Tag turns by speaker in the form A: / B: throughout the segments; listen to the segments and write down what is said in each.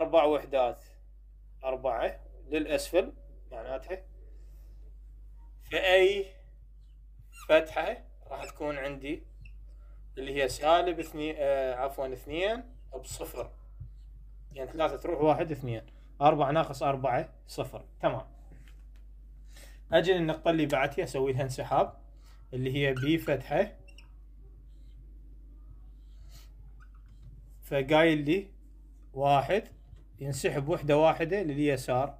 A: أربع وحدات أربعة للأسفل معناتها فأي فتحة راح تكون عندي اللي هي سالب اثنين آه عفوا اثنين بصفر يعني ثلاثة تروح واحد اثنين أربعة ناقص أربعة صفر تمام أجي للنقطة اللي بعدها أسوي لها انسحاب اللي هي بي فتحة فقايل لي واحد ينسحب وحدة واحدة لليسار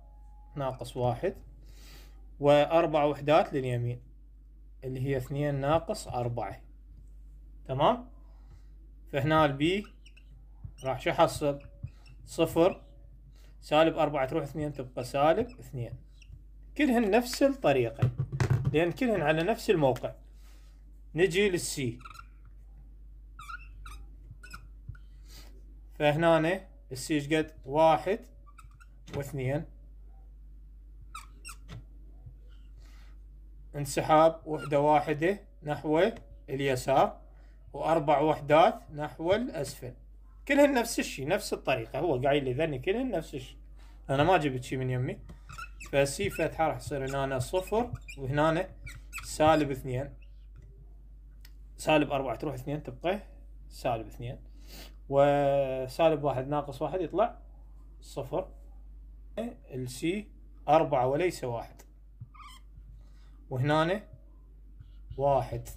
A: ناقص واحد وأربع وحدات لليمين اللي هي اثنين ناقص أربعة تمام فهنا البي راح شو حصل صفر سالب أربعة تروح اثنين تبقى سالب اثنين كلهن نفس الطريقة لأن كلهن على نفس الموقع نجي للسي فهنا ايش قد واحد واثنين انسحاب وحدة واحدة نحو اليسار وأربع وحدات نحو الأسفل كلهن نفس الشيء نفس الطريقة هو قايل لي ذني كلهن نفس الشيء أنا ما جبت شيء من يمي فسي فتحة راح يصير هنا صفر وهنا سالب اثنين سالب أربعة تروح اثنين تبقى سالب اثنين وسالب واحد ناقص واحد يطلع صفر السي أربعة وليس واحد وهنا واحد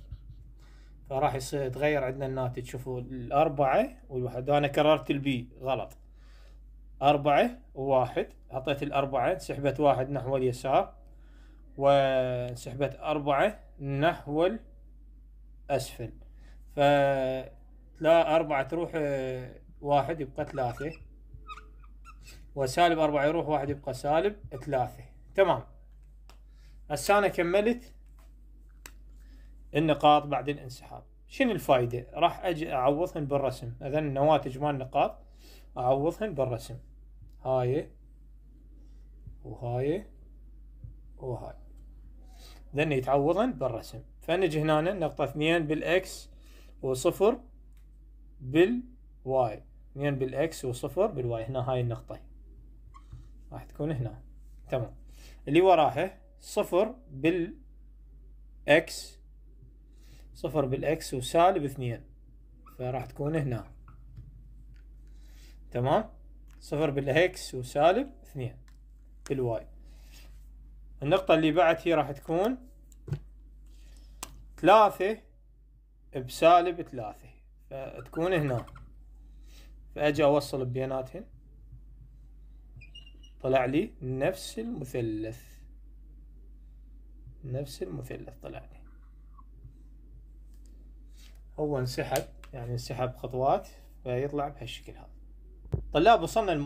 A: فراح يصير يتغير عندنا الناتج شوفوا الأربعة والواحد أنا كررت البي غلط أربعة وواحد حطيت الأربعة سحبت واحد نحو اليسار وسحبت أربعة نحو الأسفل ف لا أربعة تروح آه، واحد يبقى ثلاثة وسالب أربعة يروح واحد يبقى سالب ثلاثة تمام هسه أنا كملت النقاط بعد الانسحاب شنو الفائدة راح أجي أعوضهن بالرسم إذا النواتج مال النقاط أعوضهن بالرسم هاي وهاي وهاي ذن يتعوضن بالرسم فنجي هنا نقطة اثنين بالإكس وصفر بالواي اثنين بالاكس وصفر بالواي هنا هاي النقطة راح تكون هنا تمام اللي وراها صفر بالاكس صفر بالاكس وسالب اثنين فراح تكون هنا تمام صفر بالاكس وسالب اثنين بالواي النقطة اللي بعد هي راح تكون ثلاثة بسالب ثلاثة فتكون هنا فاجي اوصل بيناتهن طلع لي نفس المثلث نفس المثلث طلع لي هو انسحب يعني انسحب خطوات فيطلع بهالشكل هذا طلاب وصلنا الم...